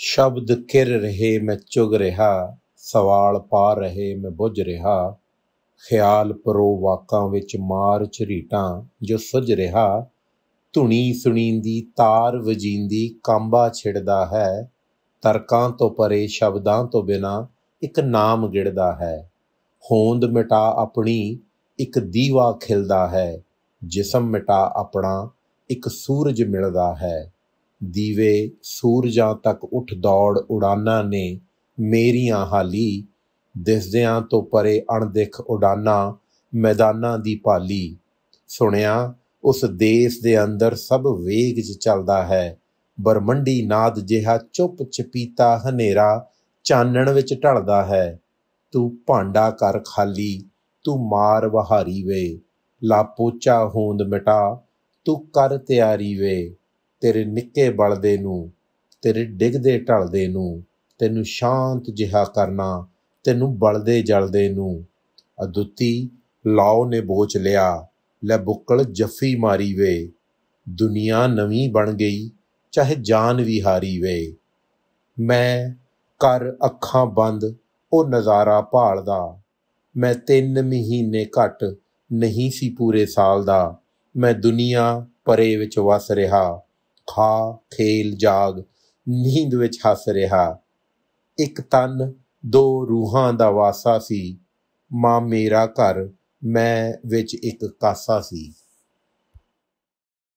ਸ਼ਬਦ ਕਿਰ ਰਹੇ ਮੈਂ ਚੁਗ ਰਿਹਾ ਸਵਾਲ ਪਾ ਰਹੇ ਮੈਂ ਬੁੱਝ ਰਿਹਾ ਖਿਆਲ ਪਰੋ ਵਾਕਾਂ ਵਿੱਚ ਮਾਰ ਝਰੀਟਾਂ ਜੋ ਸੁਝ ਰਿਹਾ ਧੁਣੀ ਸੁਣੀਂਦੀ ਤਾਰ ਵਜੀਂਦੀ ਕਾਂਬਾ ਛਿੜਦਾ ਹੈ ਤਰਕਾਂ ਤੋਂ ਪਰੇ ਸ਼ਬਦਾਂ ਤੋਂ ਬਿਨਾ ਇੱਕ ਨਾਮ ਗਿੜਦਾ ਹੈ ਹੋਂਦ ਮਿਟਾ ਆਪਣੀ ਇੱਕ ਦੀਵਾ ਖਿਲਦਾ ਹੈ ਜਿਸਮ ਮਿਟਾ ਆਪਣਾ ਇੱਕ ਸੂਰਜ ਮਿਲਦਾ ਹੈ ਦੀਵੇ ਸੂਰਜਾਂ ਤੱਕ ਉੱਠ ਦੌੜ ਉਡਾਨਾਂ ਨੇ ਮੇਰੀਆਂ ਹਾਲੀ ਦਿਸਦਿਆਂ ਤੋਂ ਪਰੇ ਅਣਦਿਖ ਉਡਾਨਾਂ ਮੈਦਾਨਾਂ ਦੀ ਪਾਲੀ ਸੁਣਿਆ ਉਸ ਦੇਸ਼ ਦੇ ਅੰਦਰ ਸਭ ਵੇਗ 'ਚ ਚੱਲਦਾ ਹੈ ਬਰਮੰਡੀ ਨਾਦ ਜਿਹਾ ਚੁੱਪ ਚਪੀਤਾ ਹਨੇਰਾ ਚਾਨਣ ਵਿੱਚ ਢਲਦਾ ਹੈ ਤੂੰ ਭਾਂਡਾ ਕਰ ਖਾਲੀ ਤੂੰ ਮਾਰ ਵਹਾਰੀ ਵੇ ਲਾਪੋਚਾ ਹੋਂਦ ਮਿਟਾ ਤੂੰ ਕਰ ਤਿਆਰੀ ਵੇ ਤੇਰੇ ਨਿੱਕੇ ਬਲਦੇ ਨੂੰ ਤੇਰੇ ਡਿੱਗਦੇ ਢਲਦੇ ਨੂੰ ਤੈਨੂੰ ਸ਼ਾਂਤ ਜਿਹਾ ਕਰਨਾ ਤੈਨੂੰ ਬਲਦੇ ਜਲਦੇ ਨੂੰ ਅਦੁੱਤੀ ਲਾਉ ਨੇ ਬੋਚ ਲਿਆ ਲੈ ਬੁੱਕਲ ਜੱਫੀ ਮਾਰੀ ਵੇ ਦੁਨੀਆ ਨਵੀਂ ਬਣ ਗਈ ਚਾਹੇ ਜਾਨ ਵੀ ਹਾਰੀ ਵੇ ਮੈਂ ਕਰ ਅੱਖਾਂ ਬੰਦ ਉਹ ਨਜ਼ਾਰਾ ਭਾਲਦਾ ਮੈਂ ਤਿੰਨ ਮਹੀਨੇ ਘੱਟ ਨਹੀਂ ਸੀ ਪੂਰੇ ਸਾਲ ਦਾ ਮੈਂ ਦੁਨੀਆ ਪਰੇ ਵਿੱਚ ਵਸ ਰਿਹਾ ਖਾ ਖੇਲ ਜਾਗ ਨੀਂਦ ਵਿੱਚ ਹੱਸ ਰਿਹਾ ਇੱਕ ਤਨ ਦੋ ਰੂਹਾਂ ਦਾ ਵਾਸਾ ਸੀ ਮਾਂ ਮੇਰਾ ਘਰ ਮੈਂ ਵਿੱਚ ਇੱਕ ਕਾਸਾ ਸੀ